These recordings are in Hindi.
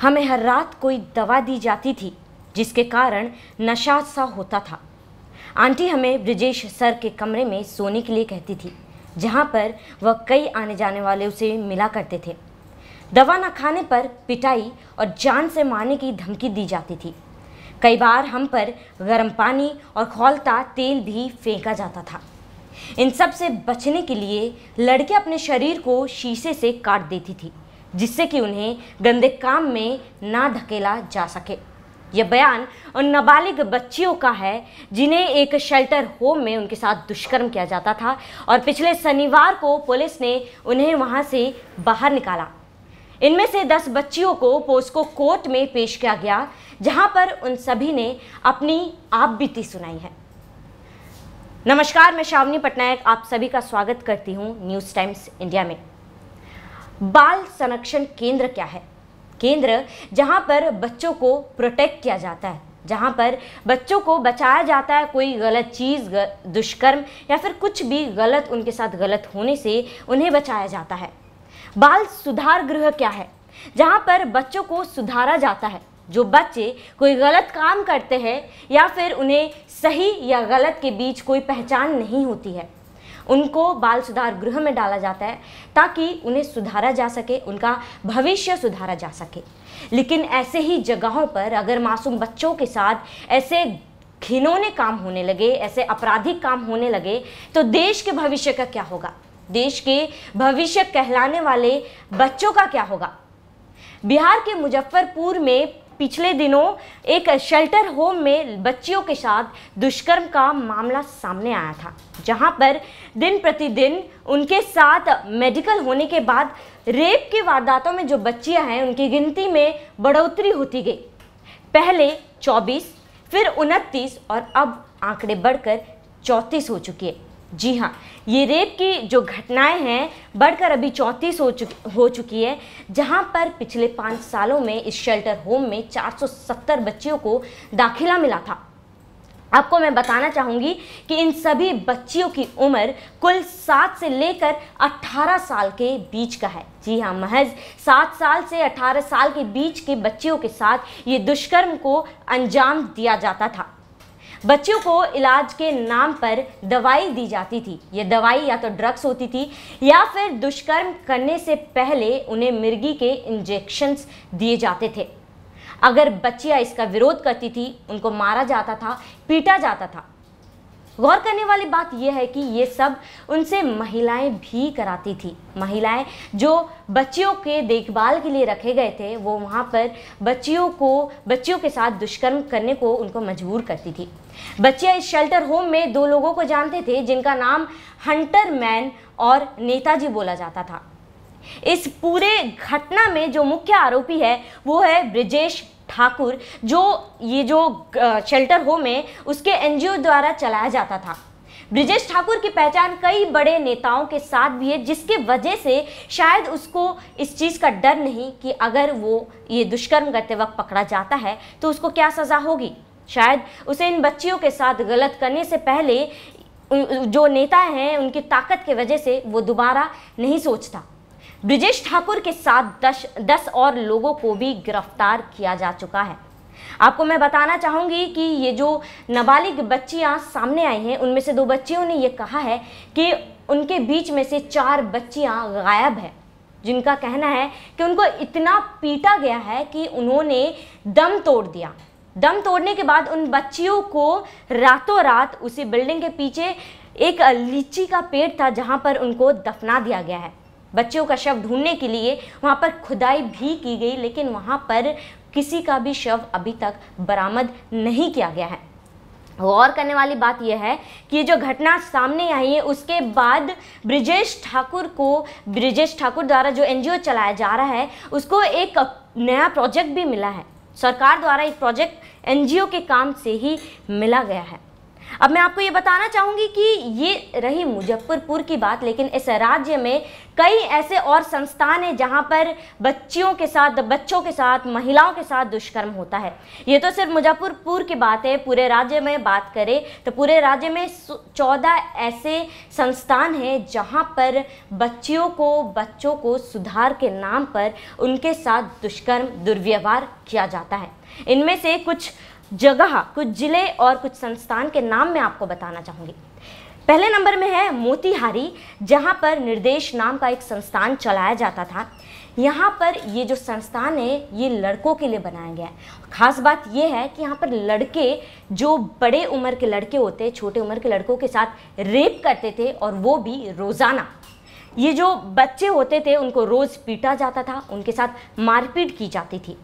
हमें हर रात कोई दवा दी जाती थी जिसके कारण नशा सा होता था आंटी हमें ब्रजेश सर के कमरे में सोने के लिए कहती थी जहाँ पर वह कई आने जाने वाले उसे मिला करते थे दवा न खाने पर पिटाई और जान से मारने की धमकी दी जाती थी कई बार हम पर गर्म पानी और खोलता तेल भी फेंका जाता था इन सब से बचने के लिए लड़के अपने शरीर को शीशे से काट देती थी जिससे कि उन्हें गंदे काम में ना धकेला जा सके यह बयान उन नाबालिग बच्चियों का है जिन्हें एक शेल्टर होम में उनके साथ दुष्कर्म किया जाता था और पिछले शनिवार को पुलिस ने उन्हें वहां से बाहर निकाला इनमें से 10 बच्चियों को पोस्को कोर्ट में पेश किया गया जहां पर उन सभी ने अपनी आप बीती सुनाई है नमस्कार मैं शावनी पटनायक आप सभी का स्वागत करती हूं न्यूज़ टाइम्स इंडिया में बाल संरक्षण केंद्र क्या है केंद्र जहाँ पर बच्चों को प्रोटेक्ट किया जाता है जहाँ पर बच्चों को बचाया जाता है कोई गलत चीज़ दुष्कर्म या फिर कुछ भी गलत उनके साथ गलत होने से उन्हें बचाया जाता है बाल सुधार गृह क्या है जहाँ पर बच्चों को सुधारा जाता है जो बच्चे कोई गलत काम करते हैं या फिर उन्हें सही या गलत के बीच कोई पहचान नहीं होती है उनको बाल सुधार गृह में डाला जाता है ताकि उन्हें सुधारा जा सके उनका भविष्य सुधारा जा सके लेकिन ऐसे ही जगहों पर अगर मासूम बच्चों के साथ ऐसे घिनौने काम होने लगे ऐसे आपराधिक काम होने लगे तो देश के भविष्य का क्या होगा देश के भविष्य कहलाने वाले बच्चों का क्या होगा बिहार के मुजफ्फरपुर में पिछले दिनों एक शेल्टर होम में बच्चियों के साथ दुष्कर्म का मामला सामने आया था जहां पर दिन प्रतिदिन उनके साथ मेडिकल होने के बाद रेप की वारदातों में जो बच्चियां हैं उनकी गिनती में बढ़ोतरी होती गई पहले 24, फिर 29 और अब आंकड़े बढ़कर 34 हो चुके हैं जी हाँ ये रेप की जो घटनाएं हैं बढ़कर अभी चौंतीस हो चुकी हो चुकी है जहां पर पिछले पाँच सालों में इस शेल्टर होम में 470 बच्चियों को दाखिला मिला था आपको मैं बताना चाहूँगी कि इन सभी बच्चियों की उम्र कुल सात से लेकर अट्ठारह साल के बीच का है जी हाँ महज सात साल से अठारह साल के बीच के बच्चियों के साथ ये दुष्कर्म को अंजाम दिया जाता था बच्चों को इलाज के नाम पर दवाई दी जाती थी ये दवाई या तो ड्रग्स होती थी या फिर दुष्कर्म करने से पहले उन्हें मिर्गी के इंजेक्शन्स दिए जाते थे अगर बच्चियाँ इसका विरोध करती थी उनको मारा जाता था पीटा जाता था गौर करने वाली बात यह है कि ये सब उनसे महिलाएं भी कराती थी महिलाएं जो बच्चियों के देखभाल के लिए रखे गए थे वो वहाँ पर बच्चियों को बच्चियों के साथ दुष्कर्म करने को उनको मजबूर करती थी बच्चियाँ इस शेल्टर होम में दो लोगों को जानते थे जिनका नाम हंटर मैन और नेताजी बोला जाता था इस पूरे घटना में जो मुख्य आरोपी है वो है ब्रिजेश ठाकुर जो ये जो शेल्टर होम है उसके एनजीओ द्वारा चलाया जाता था ब्रिजेश ठाकुर की पहचान कई बड़े नेताओं के साथ भी है जिसके वजह से शायद उसको इस चीज़ का डर नहीं कि अगर वो ये दुष्कर्म करते वक्त पकड़ा जाता है तो उसको क्या सज़ा होगी शायद उसे इन बच्चियों के साथ गलत करने से पहले जो नेता हैं उनकी ताकत के वजह से वो दोबारा नहीं सोचता ब्रिजेश ठाकुर के साथ दस दस और लोगों को भी गिरफ्तार किया जा चुका है आपको मैं बताना चाहूँगी कि ये जो नाबालिग बच्चियाँ सामने आई हैं उनमें से दो बच्चियों ने ये कहा है कि उनके बीच में से चार बच्चियाँ गायब हैं जिनका कहना है कि उनको इतना पीटा गया है कि उन्होंने दम तोड़ दिया दम तोड़ने के बाद उन बच्चियों को रातों रात उसी बिल्डिंग के पीछे एक लीची का पेड़ था जहाँ पर उनको दफना दिया गया है बच्चों का शव ढूंढने के लिए वहाँ पर खुदाई भी की गई लेकिन वहाँ पर किसी का भी शव अभी तक बरामद नहीं किया गया है गौर करने वाली बात यह है कि जो घटना सामने आई है उसके बाद ब्रिजेश ठाकुर को ब्रिजेश ठाकुर द्वारा जो एनजीओ चलाया जा रहा है उसको एक नया प्रोजेक्ट भी मिला है सरकार द्वारा एक प्रोजेक्ट एनजीओ के काम से ही मिला गया है अब मैं आपको ये बताना चाहूँगी कि ये रही मुजफ्फरपुर की बात लेकिन इस राज्य में कई ऐसे और संस्थान हैं जहाँ पर बच्चियों के साथ बच्चों के साथ महिलाओं के साथ दुष्कर्म होता है ये तो सिर्फ मुजफ्फरपुर की बात है पूरे राज्य में बात करें तो पूरे राज्य में चौदह ऐसे संस्थान हैं जहाँ पर बच्चियों को बच्चों को सुधार के नाम पर उनके साथ दुष्कर्म दुर्व्यवहार किया जाता है इनमें से कुछ जगह कुछ ज़िले और कुछ संस्थान के नाम मैं आपको बताना चाहूँगी पहले नंबर में है मोतिहारी जहाँ पर निर्देश नाम का एक संस्थान चलाया जाता था यहाँ पर ये जो संस्थान है ये लड़कों के लिए बनाया गया है ख़ास बात ये है कि यहाँ पर लड़के जो बड़े उम्र के लड़के होते छोटे उम्र के लड़कों के साथ रेप करते थे और वो भी रोज़ाना ये जो बच्चे होते थे उनको रोज़ पीटा जाता था उनके साथ मारपीट की जाती थी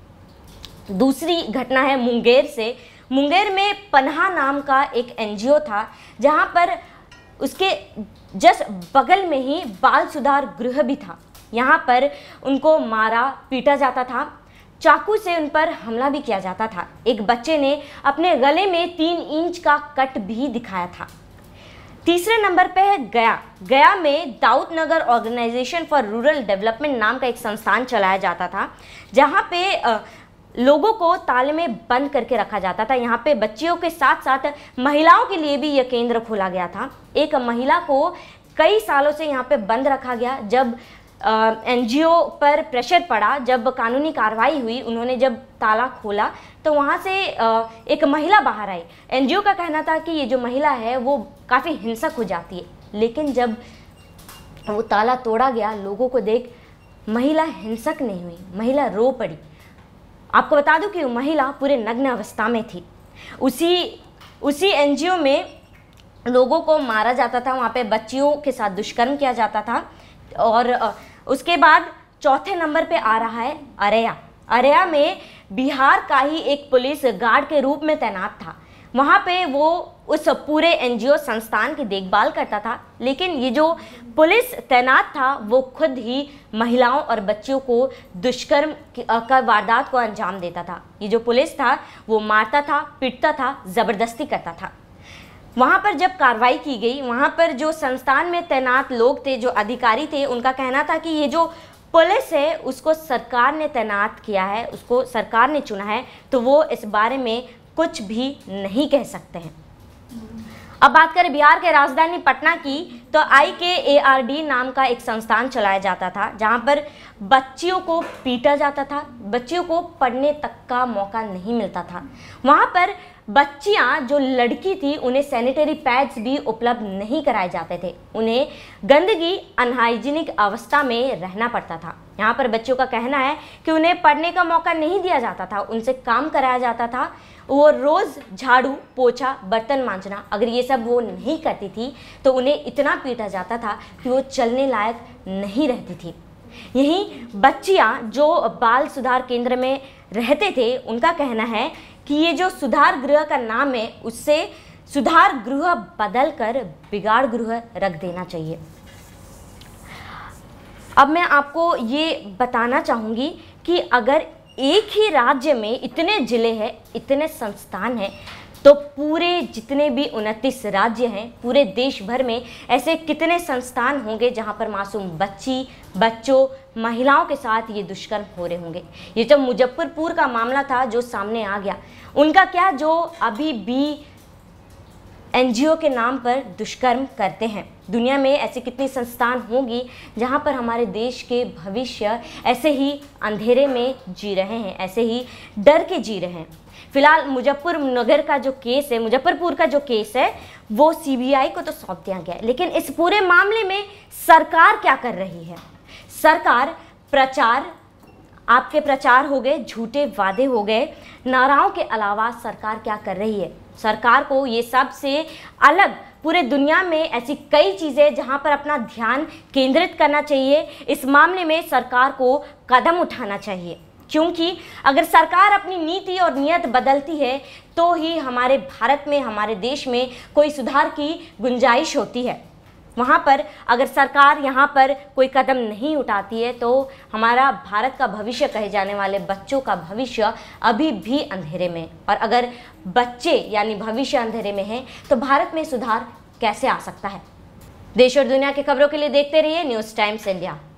दूसरी घटना है मुंगेर से मुंगेर में पन्हा नाम का एक एनजीओ था जहाँ पर उसके जस्ट बगल में ही बाल सुधार गृह भी था यहाँ पर उनको मारा पीटा जाता था चाकू से उन पर हमला भी किया जाता था एक बच्चे ने अपने गले में तीन इंच का कट भी दिखाया था तीसरे नंबर पे है गया गया में Daud Nagar organization for rural development नाम का एक संस्थान चलाया जाता था जहाँ पे लोगों को ताले में बंद करके रखा जाता था यहाँ पे बच्चियों के साथ साथ महिलाओं के लिए भी यह केंद्र खोला गया था एक महिला को कई सालों से यहाँ पे बंद रखा गया जब एनजीओ पर प्रेशर पड़ा जब कानूनी कार्रवाई हुई उन्होंने जब ताला खोला तो वहाँ से आ, एक महिला बाहर आई एनजीओ का कहना था कि ये जो महिला है वो काफ़ी हिंसक हो जाती है लेकिन जब वो ताला तोड़ा गया लोगों को देख महिला हिंसक नहीं हुई महिला रो पड़ी आपको बता दूं कि वो महिला पूरे नग्न अवस्था में थी उसी उसी एनजीओ में लोगों को मारा जाता था वहाँ पे बच्चियों के साथ दुष्कर्म किया जाता था और उसके बाद चौथे नंबर पे आ रहा है अरया अरया में बिहार का ही एक पुलिस गार्ड के रूप में तैनात था वहाँ पे वो उस पूरे एनजीओ संस्थान की देखभाल करता था लेकिन ये जो पुलिस तैनात था वो खुद ही महिलाओं और बच्चियों को दुष्कर्म का वारदात को अंजाम देता था ये जो पुलिस था वो मारता था पीटता था ज़बरदस्ती करता था वहाँ पर जब कार्रवाई की गई वहाँ पर जो संस्थान में तैनात लोग थे जो अधिकारी थे उनका कहना था कि ये जो पुलिस है उसको सरकार ने तैनात किया है उसको सरकार ने चुना है तो वो इस बारे में कुछ भी नहीं कह सकते हैं अब बात करें बिहार के राजधानी पटना की तो आई के ए आर डी नाम का एक संस्थान चलाया जाता था जहाँ पर बच्चियों को पीटा जाता था बच्चियों को पढ़ने तक का मौका नहीं मिलता था वहाँ पर बच्चियां जो लड़की थी उन्हें सैनिटरी पैड्स भी उपलब्ध नहीं कराए जाते थे उन्हें गंदगी अनहाइजीनिक अवस्था में रहना पड़ता था यहाँ पर बच्चों का कहना है कि उन्हें पढ़ने का मौका नहीं दिया जाता था उनसे काम कराया जाता था वो रोज़ झाड़ू पोछा बर्तन मांजना अगर ये सब वो नहीं करती थी तो उन्हें इतना पीटा जाता था कि वो चलने लायक नहीं रहती थी यहीं बच्चियाँ जो बाल सुधार केंद्र में रहते थे उनका कहना है कि ये जो सुधार गृह का नाम है उससे सुधार गृह बदल कर बिगाड़ गृह रख देना चाहिए अब मैं आपको ये बताना चाहूँगी कि अगर एक ही राज्य में इतने ज़िले हैं इतने संस्थान हैं तो पूरे जितने भी उनतीस राज्य हैं पूरे देश भर में ऐसे कितने संस्थान होंगे जहाँ पर मासूम बच्ची बच्चों महिलाओं के साथ ये दुष्कर्म हो रहे होंगे ये जब मुजफ्फरपुर का मामला था जो सामने आ गया उनका क्या जो अभी भी एनजीओ के नाम पर दुष्कर्म करते हैं दुनिया में ऐसी कितनी संस्थान होंगी जहाँ पर हमारे देश के भविष्य ऐसे ही अंधेरे में जी रहे हैं ऐसे ही डर के जी रहे हैं फिलहाल मुजफ्फर नगर का जो केस है मुजफ्फरपुर का जो केस है वो सीबीआई को तो सौंप दिया गया है लेकिन इस पूरे मामले में सरकार क्या कर रही है सरकार प्रचार आपके प्रचार हो गए झूठे वादे हो गए नाराओं के अलावा सरकार क्या कर रही है सरकार को ये सब से अलग पूरे दुनिया में ऐसी कई चीज़ें जहाँ पर अपना ध्यान केंद्रित करना चाहिए इस मामले में सरकार को कदम उठाना चाहिए क्योंकि अगर सरकार अपनी नीति और नियत बदलती है तो ही हमारे भारत में हमारे देश में कोई सुधार की गुंजाइश होती है वहाँ पर अगर सरकार यहाँ पर कोई कदम नहीं उठाती है तो हमारा भारत का भविष्य कहे जाने वाले बच्चों का भविष्य अभी भी अंधेरे में और अगर बच्चे यानी भविष्य अंधेरे में हैं तो भारत में सुधार कैसे आ सकता है देश और दुनिया की खबरों के लिए देखते रहिए न्यूज़ टाइम्स इंडिया